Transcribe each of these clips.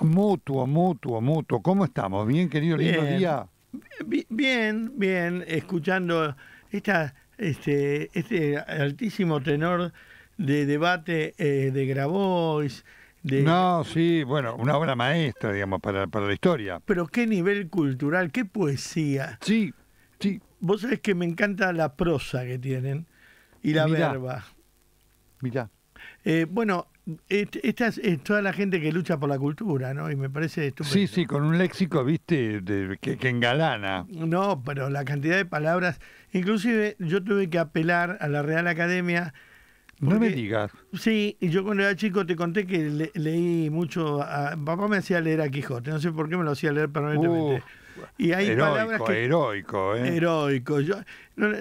Mutuo, mutuo, mutuo. ¿Cómo estamos? Bien, querido, lindo bien, Bien, bien, escuchando esta, este, este altísimo tenor de debate eh, de Grabois. De... No, sí, bueno, una obra maestra, digamos, para, para la historia. Pero qué nivel cultural, qué poesía. Sí, sí. Vos sabés que me encanta la prosa que tienen y la verba. Mirá. Eh, bueno, esta es, toda la gente que lucha por la cultura, ¿no? Y me parece estupendo. Sí, sí, con un léxico, viste, que, engalana. No, pero la cantidad de palabras. Inclusive yo tuve que apelar a la Real Academia. no me digas. Sí, y yo cuando era chico te conté que leí mucho. A, papá me hacía leer a Quijote, no sé por qué me lo hacía leer permanentemente. y hay heroico, palabras que, heroico, ¿eh? Heroico.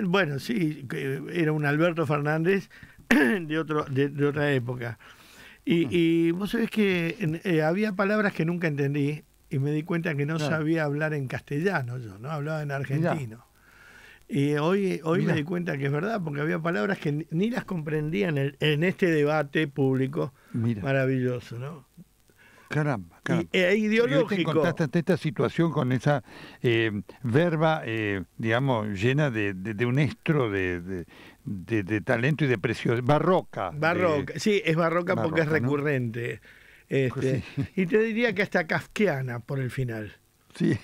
bueno, sí, era un Alberto Fernández de, otro, de otra época. Mm. Y, vos sabés que eh, había palabras que nunca entendí y me di cuenta que no sabía hablar en castellano yo, ¿no? Hablaba en argentino. Y hoy, hoy me di cuenta que es verdad, porque había palabras que ni, las comprendía en, este debate público maravilloso, ¿no? Caramba, caramba. Eh, y, ideológico. Y te encontraste esta situación con esa eh, verba, digamos, llena de, de, un estro de, de, talento y de precios Barroca. Barroca, sí, es barroca, porque es recurrente. Este, y te diría que hasta kafkiana por el final. Sí.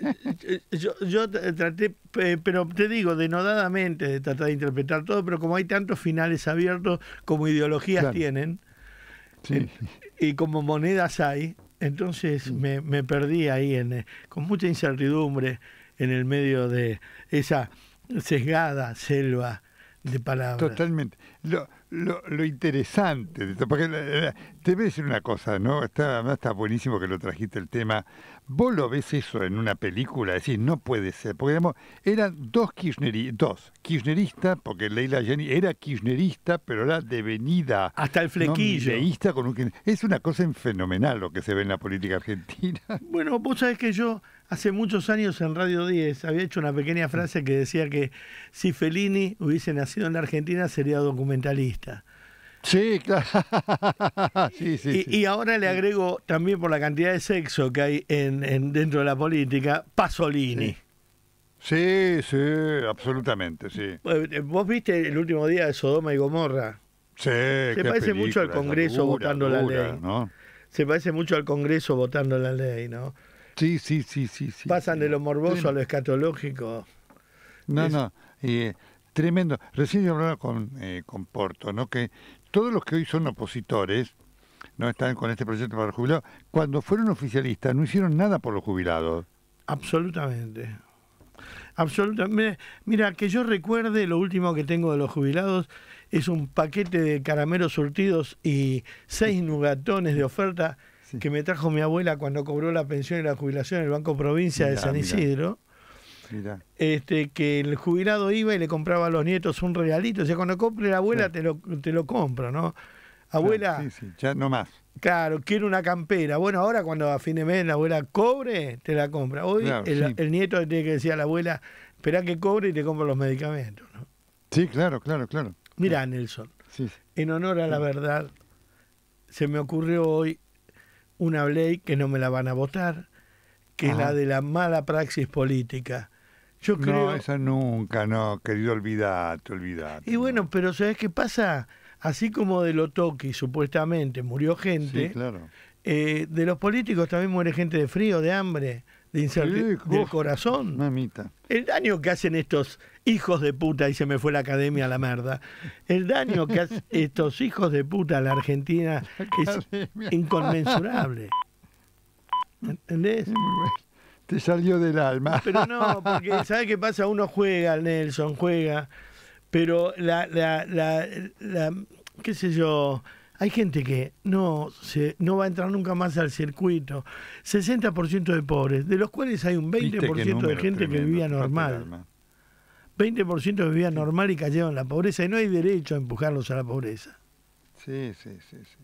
yo, traté, pero te digo, denodadamente de tratar de interpretar todo, pero como hay tantos finales abiertos, como ideologías tienen, y como monedas hay, entonces me, me, perdí ahí en, eh, con mucha incertidumbre en el medio de esa sesgada selva de palabras. Totalmente. Lo, lo, interesante de esto, porque te voy a decir una cosa, ¿no? Está, está buenísimo que lo trajiste el tema. Vos lo ves eso en una película, decís, no puede ser, porque eran dos kirchneristas, dos kirchneristas, porque Leila Jenny era kirchnerista, pero era devenida. Hasta el flequillo. Con es una cosa fenomenal lo que se ve en la política argentina. Bueno, vos sabés que yo Hace muchos años en Radio 10 había hecho una pequeña frase que decía que si Fellini hubiese nacido en la Argentina sería documentalista. Sí, claro. sí, sí, y, ahora le agrego también por la cantidad de sexo que hay en, dentro de la política, Pasolini. Sí, sí, absolutamente, sí. Eh, vos viste el último día de Sodoma y Gomorra. Sí, Se parece mucho al Congreso votando la ley. ¿no? Se parece mucho al Congreso votando la ley, ¿no? Sí, sí, sí, sí. sí Pasan de lo morboso a lo escatológico. No, no, y eh, tremendo. Recién yo hablaba con, eh, con Porto, ¿no? Que todos los que hoy son opositores, no están con este proyecto para los jubilados, cuando fueron oficialistas no hicieron nada por los jubilados. Absolutamente. Absolutamente. Mira, que yo recuerde, lo último que tengo de los jubilados es un paquete de caramelos surtidos y seis nugatones de oferta que me trajo mi abuela cuando cobró la pensión y la jubilación en el Banco Provincia de San Isidro. Este, que el jubilado iba y le compraba a los nietos un regalito. O sea, cuando compre la abuela te, lo, te lo compro, ¿no? Abuela. Sí, sí, ya no más. Claro, quiero una campera. Bueno, ahora cuando a fin de mes la abuela cobre, te la compra. Hoy el, nieto tiene que decir a la abuela, espera que cobre y te compro los medicamentos. ¿no? Sí, claro, claro, claro. Mira, Nelson, sí. en honor a la verdad, se me ocurrió hoy una ley que no me la van a votar, que es la ah. de la mala praxis política. Yo creo... No, esa nunca, no, querido, olvidate, olvidate. Y bueno, pero ¿sabes qué pasa? Así como de Lotoki supuestamente murió gente, claro. Eh, de los políticos también muere gente de frío, de hambre de corazón. Mamita. El daño que hacen estos hijos de puta, y se me fue la academia a la merda, el daño que hacen estos hijos de puta a la Argentina es inconmensurable. ¿Entendés? Te salió del alma. Pero no, porque ¿sabes qué pasa? Uno juega, Nelson juega, pero la, la, la, la qué sé yo, hay gente que no, se, no va a entrar nunca más al circuito. 60% de pobres, de los cuales hay un 20% de gente que vivía normal. 20% vivía normal y cayeron en la pobreza y no hay derecho a empujarlos a la pobreza. Sí, sí, sí. sí.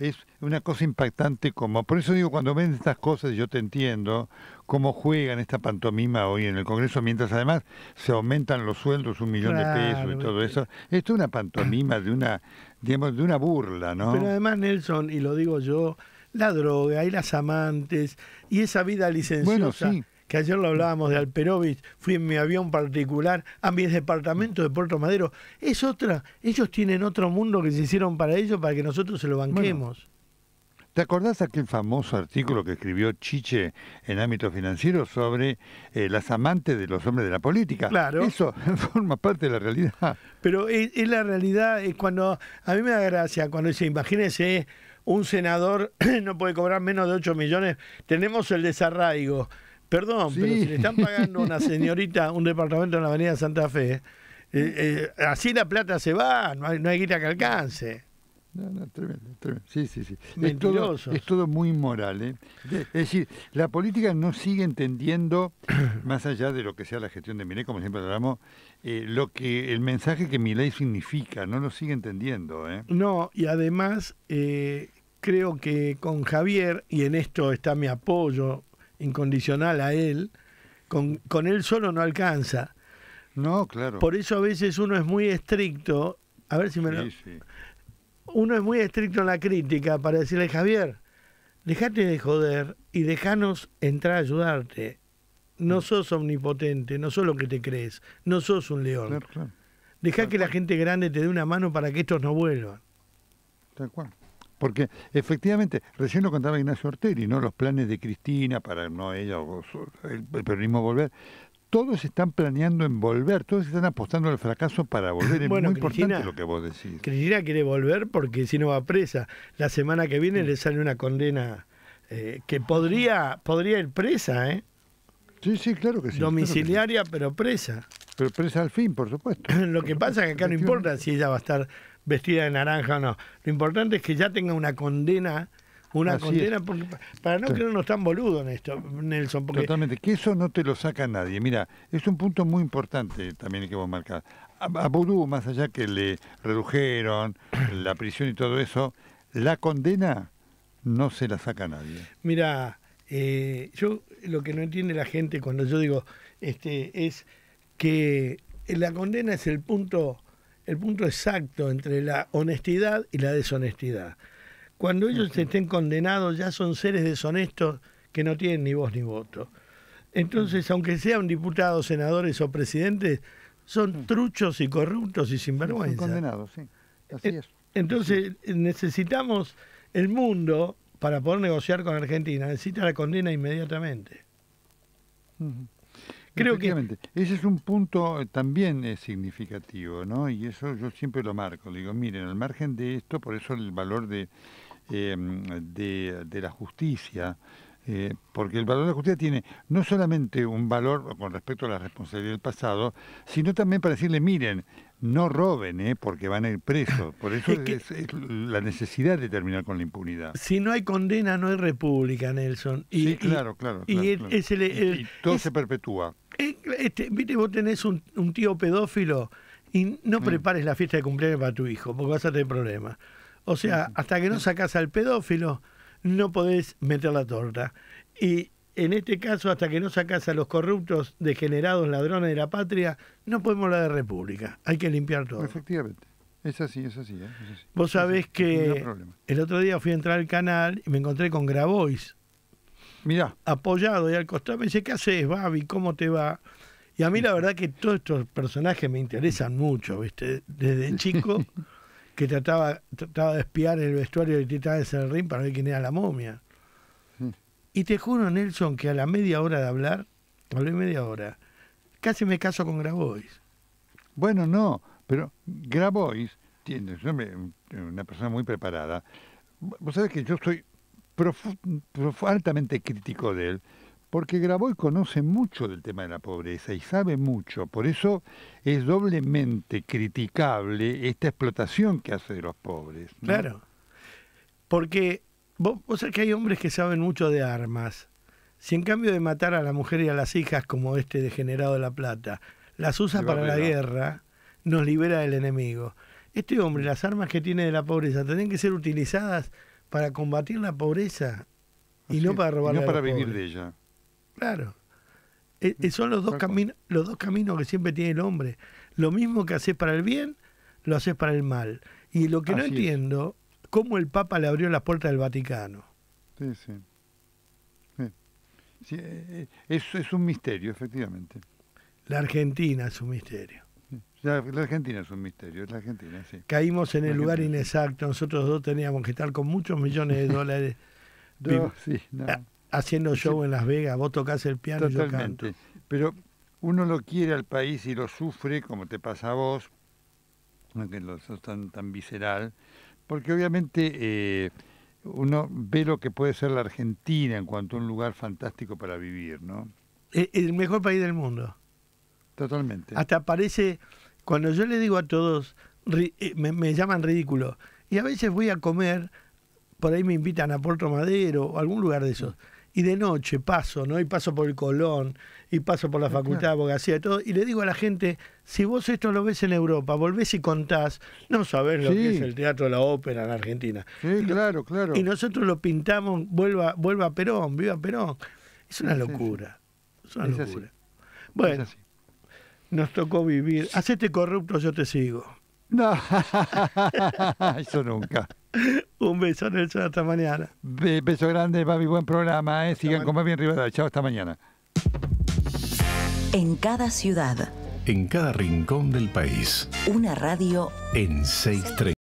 Es una cosa impactante como, por eso digo, cuando ven estas cosas, yo te entiendo, cómo juegan esta pantomima hoy en el Congreso, mientras además se aumentan los sueldos un millón de pesos y todo eh, eso. Esto es una pantomima de una, digamos, de una burla, ¿no? Pero además, Nelson, y lo digo yo, la droga y las amantes y esa vida licenciosa bueno, sí que ayer lo hablábamos de Alperovich, fui en mi avión particular a mi departamento de Puerto Madero, es otra, ellos tienen otro mundo que se hicieron para ellos para que nosotros se lo banquemos. ¿Te acordás aquel famoso artículo que escribió Chiche en ámbito financiero sobre eh, las amantes de los hombres de la política? Claro. Eso forma parte de la realidad. Pero es, la realidad, es cuando. A mí me da gracia cuando dice, imagínese un senador no puede cobrar menos de 8 millones, tenemos el desarraigo. Perdón, pero si le están pagando a una señorita un departamento en la Avenida Santa Fe, eh, eh, así la plata se va, no hay, guita que alcance. No, no, tremendo, tremendo. Sí, sí, sí. Es todo, es todo, muy moral, ¿eh? Es decir, la política no sigue entendiendo, más allá de lo que sea la gestión de Milei, como siempre hablamos, eh, lo que el mensaje que Miley significa, no lo sigue entendiendo. No, y además creo que con Javier, y en esto está mi apoyo, incondicional a él, con, él solo no alcanza. No, claro. Por eso a veces uno es muy estricto, a ver si me lo... Uno es muy estricto en la crítica para decirle, Javier, dejate de joder y déjanos entrar a ayudarte. No mm. sos omnipotente, no sos lo que te crees, no sos un león. Claro, Deja que la gente grande te dé una mano para que estos no vuelvan. Tal cual. Porque efectivamente, recién lo contaba Ignacio Orteri, ¿no? Los planes de Cristina para no ella o el, peronismo volver. Todos están planeando en volver, todos están apostando al fracaso para volver. Es muy importante lo que vos decís. Cristina quiere volver porque si no va presa. La semana que viene le sale una condena eh, que podría, podría ir presa, ¿eh? Sí, sí, claro que sí. Domiciliaria, pero presa. Pero presa al fin, por supuesto. lo que pasa es que acá no importa si ella va a estar vestida de naranja o no. Lo importante es que ya tenga una condena una condena para no creernos tan boludo en esto, Nelson. Porque... Totalmente, que eso no te lo saca nadie. Mira, es un punto muy importante también que vos marcás. A, a Boudou, más allá que le redujeron la prisión y todo eso, la condena no se la saca nadie. Mira, eh, yo lo que no entiende la gente cuando yo digo este es que la condena es el punto el punto exacto entre la honestidad y la deshonestidad. Cuando ellos estén condenados ya son seres deshonestos que no tienen ni voz ni voto. Entonces, aunque sean diputados, senadores o presidentes, son truchos y corruptos y sin Son condenados, sí. Así es. Entonces, necesitamos el mundo para poder negociar con Argentina. Necesita la condena inmediatamente. Creo que... Ese es un punto eh, también es significativo, ¿no? Y eso yo siempre lo marco. digo, miren, al margen de esto, por eso el valor de, eh, de, la justicia, eh, porque el valor de la justicia tiene no solamente un valor con respecto a la responsabilidad del pasado, sino también para decirle, miren, no roben, ¿eh? porque van a ir presos. Por eso es, la necesidad de terminar con la impunidad. Si no hay condena, no hay república, Nelson. Y, sí, claro, claro. y todo se perpetúa. Eh, este, viste, vos tenés un, tío pedófilo y no mm. prepares la fiesta de cumpleaños para tu hijo, porque vas a tener problemas. O sea, mm. hasta que no sacas al pedófilo, no podés meter la torta. Y en este caso, hasta que no sacas a los corruptos, degenerados, ladrones de la patria, no podemos hablar de república. Hay que limpiar todo. Efectivamente. Es así, es así. ¿eh? Vos sabés que el otro día fui a entrar al canal y me encontré con Grabois, Mirá. apoyado y al costado. Me dice, ¿qué haces, Babi? ¿Cómo te va? Y a mí la verdad que todos estos personajes me interesan mucho, ¿viste? Desde chico que trataba, trataba de espiar el vestuario de Titanes el ring para ver quién era la momia. Mm. Y te juro, Nelson, que a la media hora de hablar, hablé media hora, casi me caso con Grabois. Bueno, no, pero Grabois, tiene, una persona muy preparada. Vos sabés que yo soy altamente crítico de él, porque y conoce mucho del tema de la pobreza y sabe mucho, por eso es doblemente criticable esta explotación que hace de los pobres. Claro, porque vos, vos sabés que hay hombres que saben mucho de armas, si en cambio de matar a la mujer y a las hijas, como este degenerado de La Plata, las usa para la guerra, nos libera del enemigo. Este hombre, las armas que tiene de la pobreza, tienen que ser utilizadas para combatir la pobreza y no para robar. no para vivir de ella. Claro. Eh, eh, son los dos, caminos, los dos caminos que siempre tiene el hombre. Lo mismo que haces para el bien, lo haces para el mal. Y lo que no entiendo, cómo el Papa le abrió las puertas del Vaticano. Sí, sí. Eh, es un misterio, efectivamente. La Argentina es un misterio. La, Argentina es un misterio, es la Argentina, Caímos en el lugar inexacto, nosotros dos teníamos que estar con muchos millones de dólares ah, haciendo show en Las Vegas, vos tocás el piano y yo canto. Pero uno lo quiere al país y lo sufre, como te pasa a vos, que lo sos tan, tan visceral, porque obviamente eh, uno ve lo que puede ser la Argentina en cuanto a un lugar fantástico para vivir, ¿no? Eh, el mejor país del mundo. Totalmente. Hasta parece, cuando yo le digo a todos, eh, me, llaman ridículo, y a veces voy a comer, por ahí me invitan a Puerto Madero o algún lugar de esos, y de noche paso, ¿no? Y paso por el Colón, y paso por la ah, Facultad de Abogacía y todo, y le digo a la gente, si vos esto lo ves en Europa, volvés y contás, no sabés lo que es el teatro de la ópera en Argentina. Sí, claro, claro. Y nosotros lo pintamos, vuelva, vuelva a Perón, viva Perón. Es una locura, es una locura. bueno nos tocó vivir. Hacete corrupto, yo te sigo. No, eso nunca. Un beso, hasta mañana. beso grande, papi, buen programa. ¿eh? Sigan con bien Rivera. Chao, hasta mañana. En cada ciudad. En cada rincón del país. Una radio. En 630.